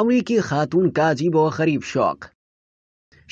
अमरीकी खातून का अजीब व गरीब शौक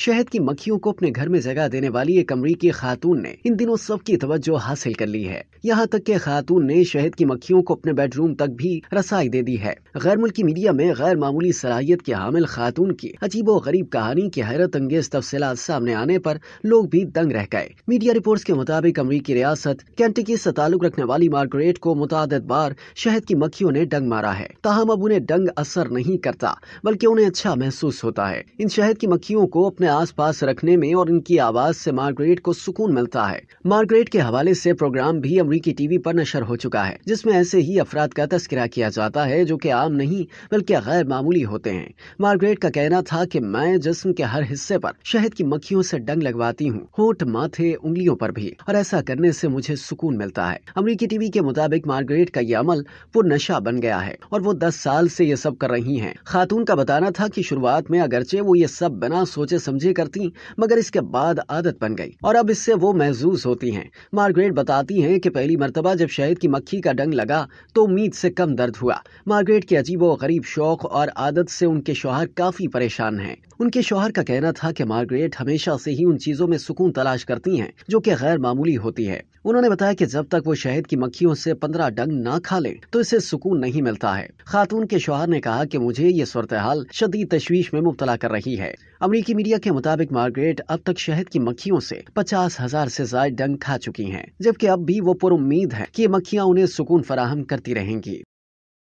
शहद की मक्खियों को अपने घर में जगह देने वाली एक अमरीकी खातून ने इन दिनों सबकी तवज्जो हासिल कर ली है यहाँ तक के खातून ने शहद की मक्खियों को अपने बेडरूम तक भी रसाई दे दी है गैर मुल्की मीडिया में गैर मामूली सलाहियत के हामिल खातून की अजीबो गरीब कहानी की हैरत अंगेज तफसीत सामने आने पर लोग भी दंग रह गए मीडिया रिपोर्ट के मुताबिक अमरीकी रियासत कैंटिकी से ताल्लुक रखने वाली मार्गरेट को मुताद बार शहद की मक्खियों ने डंग मारा है ताहम अब उन्हें डंग असर नहीं करता बल्कि उन्हें अच्छा महसूस होता है इन शहद की मक्खियों को अपने आसपास रखने में और इनकी आवाज से मार्गरेट को सुकून मिलता है मार्गरेट के हवाले से प्रोग्राम भी अमरीकी टीवी पर नशर हो चुका है जिसमें ऐसे ही अफराद का तस्करा किया जाता है जो कि आम नहीं बल्कि गैर मामूली होते हैं मार्गरेट का कहना था कि मैं जिसम के हर हिस्से पर शहद की मक्खियों से डंग लगवाती हूँ होठ माथे उंगलियों पर भी और ऐसा करने से मुझे सुकून मिलता है अमरीकी टीवी के मुताबिक मार्गरेट का ये अमल पुर नशा बन गया है और वो दस साल से ये सब कर रही है खातून का बताना था की शुरुआत में अगरचे वो ये सब बिना सोचे समझी करती मगर इसके बाद आदत बन गई और अब इससे वो महसूस होती हैं मार्गरेट बताती हैं कि पहली मरतबा जब शहद की मक्खी का डंग लगा तो उम्मीद से कम दर्द हुआ मार्गरेट के अजीब व गरीब शौक और आदत से उनके शोहर काफी परेशान हैं उनके शोहर का कहना था कि मार्गरेट हमेशा से ही उन चीजों में सुकून तलाश करती हैं जो कि गैर मामूली होती है उन्होंने बताया कि जब तक वो शहद की मक्खियों से पंद्रह डंग ना खा ले तो इसे सुकून नहीं मिलता है खातून के शोहर ने कहा कि मुझे ये सूरत हाल शदीद तशवीश में मुबतला कर रही है अमरीकी मीडिया के मुताबिक मार्गरेट अब तक शहद की मक्खियों से पचास हजार से ज्यादा डंग खा चुकी हैं जबकि अब भी वो पुरुद है कि मक्खियां उन्हें सुकून फराहम करती रहेंगी